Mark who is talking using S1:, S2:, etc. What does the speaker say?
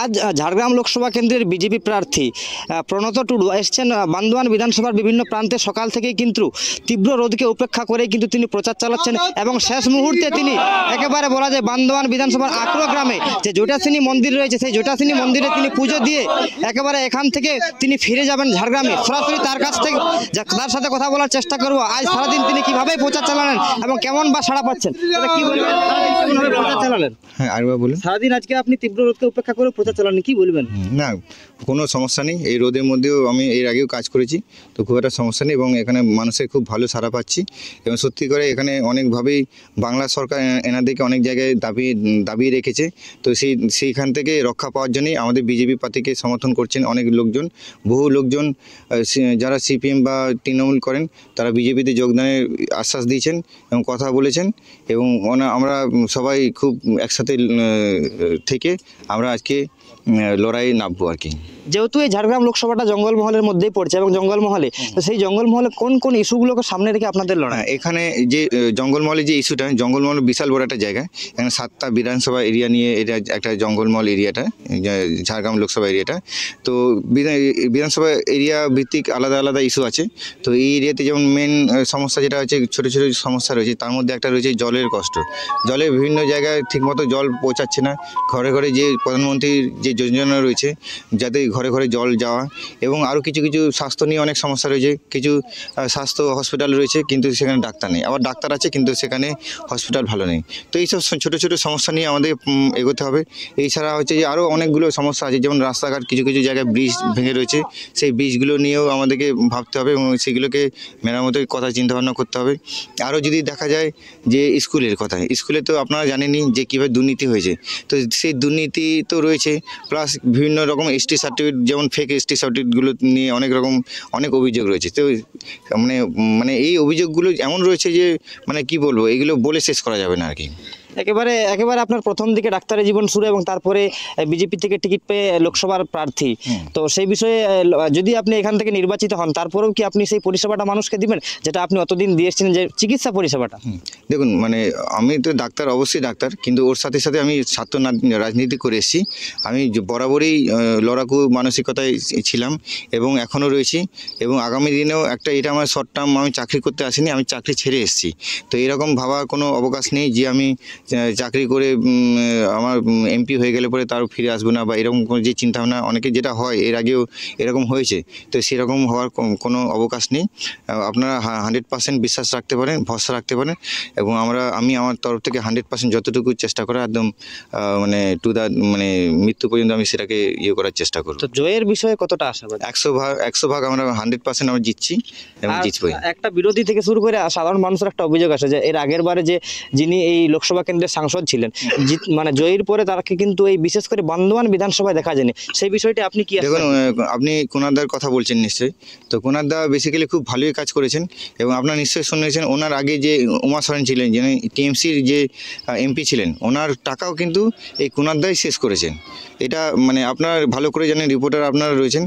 S1: আজ ঝাড়গ্রাম লোকসভা কেন্দ্রের বিজেপি প্রার্থী প্রণত টুডু এসছেন বান্দোয়ান বিধানসভার বিভিন্ন প্রান্তে সকাল থেকেই কিন্তু তীব্র রোদকে উপেক্ষা করে কিন্তু তিনি প্রচার চালাচ্ছেন এবং শেষ মুহূর্তে তিনি একেবারে বলা যায় বান্দোয়ান বিধানসভার আক্রো গ্রামে যে জোটাসিনী মন্দির রয়েছে সেই জোটাসিনী মন্দিরে তিনি পুজো দিয়ে একেবারে এখান থেকে তিনি ফিরে যাবেন ঝাড়গ্রামে সরাসরি তার কাছ থেকে তার সাথে কথা বলার চেষ্টা করবো আজ সারাদিন তিনি কিভাবে প্রচার চালালেন এবং কেমন বা সাড়া পাচ্ছেন কি বলবেন
S2: চালান হ্যাঁ আরেকবার বলুন সারাদিন আজকে আপনি তীব্র রোদকে উপেক্ষা করে প্রচার চালান কি বলবেন না কোনো সমস্যা নেই এই রোদের মধ্যেও আমি এর আগেও কাজ করেছি তো খুব একটা সমস্যা নেই এবং এখানে মানুষের খুব ভালো সাড়া পাচ্ছি এবং সত্যি করে এখানে অনেকভাবেই বাংলা সরকার এনাদেরকে অনেক জায়গায় দাবি দাবি রেখেছে তো সেই সেইখান থেকে রক্ষা পাওয়ার জন্যই আমাদের বিজেপি পার্টিকে সমর্থন করছেন অনেক লোকজন বহু লোকজন যারা সিপিএম বা তৃণমূল করেন তারা বিজেপিতে যোগদানের আশ্বাস দিয়েছেন এবং কথা বলেছেন এবং আমরা সবাই খুব একসাথে থেকে আমরা আজকে লড়াইয়ে নামবো আর কি
S1: যেহেতু এই ঝাড়গ্রাম লোকসভাটা জঙ্গলমহলের মধ্যেই পড়ছে এবং জঙ্গলমহলে তো সেই জঙ্গলমহলে কোন কোন ইস্যুগুলোকে সামনে রেখে আপনাদের লড়াই
S2: হ্যাঁ, এখানে যে জঙ্গলমহলে যে ইস্যুটা জঙ্গলমহল বিশাল বড় একটা জায়গা এখানে সাতটা বিধানসভা এরিয়া নিয়ে এটা একটা জঙ্গলমহল এরিয়াটা ঝাড়গ্রাম লোকসভা এরিয়াটা তো বিধানসভা এরিয়া ভিত্তিক আলাদা আলাদা ইস্যু আছে তো এই এরিয়াতে যেমন মেন সমস্যা যেটা হচ্ছে ছোটো ছোটো সমস্যা রয়েছে তার মধ্যে একটা রয়েছে জলের কষ্ট জলের বিভিন্ন জায়গায় ঠিকমতো জল পৌঁছাচ্ছে না ঘরে ঘরে যে প্রধানমন্ত্রীর যে যোজনা রয়েছে যাতে ঘরে ঘরে জল যাওয়া এবং আরও কিছু কিছু স্বাস্থ্য নিয়ে অনেক সমস্যা রয়েছে কিছু স্বাস্থ্য হসপিটাল রয়েছে কিন্তু সেখানে ডাক্তার নেই আবার ডাক্তার আছে কিন্তু সেখানে হসপিটাল ভালো নেই তো এইসব ছোটো ছোটো সমস্যা নিয়ে আমাদের এগোতে হবে এছাড়া হচ্ছে যে আরও অনেকগুলো সমস্যা আছে যেমন রাস্তাঘাট কিছু কিছু জায়গায় ব্রিজ ভেঙে রয়েছে সেই ব্রিজগুলো নিয়েও আমাদেরকে ভাবতে হবে এবং সেগুলোকে মেরামতের কথা চিন্তাভাবনা করতে হবে আরও যদি দেখা যায় যে স্কুলের কথা স্কুলে তো আপনারা জানেনি যে কীভাবে দুর্নীতি হয়েছে তো সেই দুর্নীতি তো রয়েছে প্লাস বিভিন্ন রকম এস টি সার্টিফিকেট সার্টিফিকেট যেমন ফেক এসটি সার্টিফিকেটগুলো নিয়ে অনেক রকম অনেক অভিযোগ রয়েছে তো মানে মানে এই অভিযোগগুলো এমন রয়েছে যে মানে কি বলবো এগুলো বলে শেষ করা যাবে না আর কি
S1: একেবারে একেবারে আপনার প্রথম দিকে ডাক্তারের জীবন শুরু এবং তারপরে বিজেপি থেকে টিকিট পেয়ে লোকসভার প্রার্থী তো সেই বিষয়ে যদি আপনি এখান থেকে নির্বাচিত হন তারপরেও কি আপনি সেই পরিষেবাটা মানুষকে দিবেন যেটা আপনি অতদিন দিয়ে যে চিকিৎসা পরিষেবাটা
S2: দেখুন মানে আমি তো ডাক্তার অবশ্যই ডাক্তার কিন্তু ওর সাথে সাথে আমি ছাত্র রাজনীতি করে এসেছি আমি বরাবরই লড়াকু মানসিকতায় ছিলাম এবং এখনও রয়েছি এবং আগামী দিনেও একটা এটা আমার শর্ট টার্ম আমি চাকরি করতে আসিনি আমি চাকরি ছেড়ে এসেছি তো এরকম ভাবার কোনো অবকাশ নেই যে আমি চাকরি করে আমার এমপি হয়ে গেলে পরে তার ফিরে আসবো না বা এরকম কোনো যে চিন্তাভাবনা অনেকে যেটা হয় এর আগেও এরকম হয়েছে তো সেরকম হওয়ার কোনো অবকাশ নেই আপনারা হান্ড্রেড পার্সেন্ট বিশ্বাস রাখতে পারেন ভরসা রাখতে পারেন এবং আমরা আমি আমার তরফ থেকে হান্ড্রেড পার্সেন্ট যতটুকু চেষ্টা করা একদম মানে টু দা মানে মৃত্যু পর্যন্ত আমি সেটাকে ইয়ে করার চেষ্টা করবো তো জয়ের বিষয়ে কতটা আশা একশো ভাগ একশো ভাগ আমরা হান্ড্রেড পার্সেন্ট আমরা জিতছি এবং
S1: একটা বিরোধী থেকে শুরু করে সাধারণ মানুষের একটা অভিযোগ আসে যে এর আগের বারে যে যিনি এই লোকসভাকে কেন্দ্রের সাংসদ ছিলেন মানে জয়ীর পরে তাকে কিন্তু এই বিশেষ করে বান্ধবান বিধানসভায় দেখা যায়নি সেই বিষয়টি আপনি কি দেখুন
S2: আপনি কুনারদার কথা বলছেন নিশ্চয়ই তো কুনারদা বেসিক্যালি খুব ভালোই কাজ করেছেন এবং আপনার নিশ্চয়ই শুনেছেন ওনার আগে যে উমা সরেন ছিলেন যিনি টিএমসির যে এমপি ছিলেন ওনার টাকাও কিন্তু এই কুনারদাই শেষ করেছেন এটা মানে আপনার ভালো করে জানেন রিপোর্টার আপনারা রয়েছেন